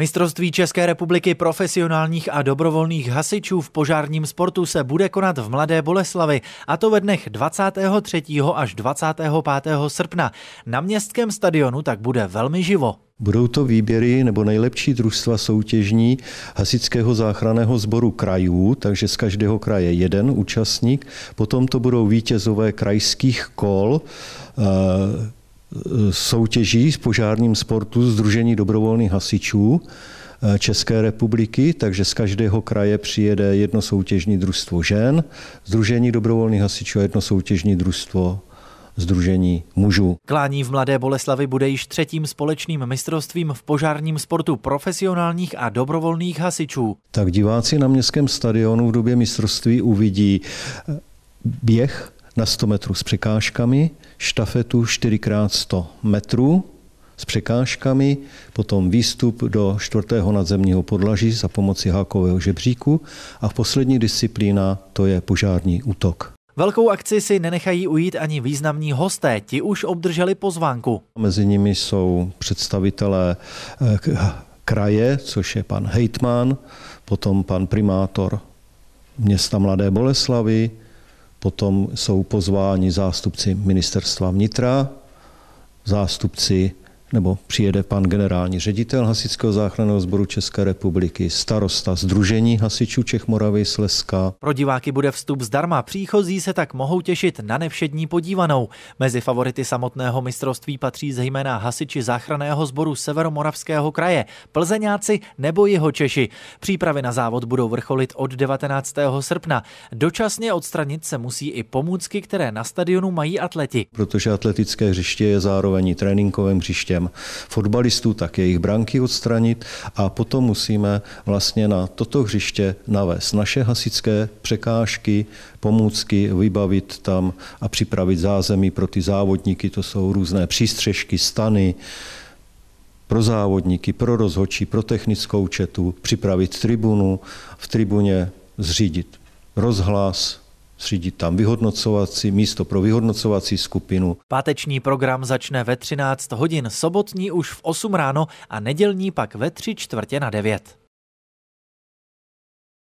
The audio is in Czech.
Mistrovství České republiky profesionálních a dobrovolných hasičů v požárním sportu se bude konat v Mladé Boleslavi, a to ve dnech 23. až 25. srpna. Na městském stadionu tak bude velmi živo. Budou to výběry nebo nejlepší družstva soutěžní hasičského záchranného sboru krajů, takže z každého kraje jeden účastník. Potom to budou vítězové krajských kol, eh, soutěží v požárním sportu Združení dobrovolných hasičů eh, České republiky, takže z každého kraje přijede jedno soutěžní družstvo žen, Združení dobrovolných hasičů a jedno soutěžní družstvo Združení mužů. Klání v Mladé Boleslavi bude již třetím společným mistrovstvím v požárním sportu profesionálních a dobrovolných hasičů. Tak diváci na městském stadionu v době mistrovství uvidí eh, běh na 100 metrů s překážkami, štafetu 4x100 metrů s překážkami, potom výstup do čtvrtého nadzemního podlaží za pomoci hákového žebříku a v poslední disciplína to je požární útok. Velkou akci si nenechají ujít ani významní hosté, ti už obdrželi pozvánku. Mezi nimi jsou představitelé eh, kraje, což je pan Hejtman, potom pan primátor města Mladé Boleslavy, Potom jsou pozváni zástupci ministerstva vnitra, zástupci nebo přijede pan generální ředitel Hasického záchranného sboru České republiky, starosta Združení hasičů Čech Moravy Slezska. Pro diváky bude vstup zdarma, příchozí se tak mohou těšit na nevšední podívanou. Mezi favority samotného mistrovství patří zejména hasiči záchranného sboru Severomoravského kraje, Plzeňáci nebo jeho Češi. Přípravy na závod budou vrcholit od 19. srpna. Dočasně odstranit se musí i pomůcky, které na stadionu mají atleti. Protože atletické hřiště je zároveň tréninkovým hřiště příjem fotbalistů, tak jejich branky odstranit a potom musíme vlastně na toto hřiště navést naše hasičské překážky, pomůcky, vybavit tam a připravit zázemí pro ty závodníky, to jsou různé přístřežky, stany, pro závodníky, pro rozhodčí, pro technickou četu, připravit tribunu, v tribuně zřídit rozhlas, Třídit tam vyhodnocovací místo pro vyhodnocovací skupinu. Páteční program začne ve 13 hodin, sobotní už v 8 ráno a nedělní pak ve 3 čtvrtě na 9.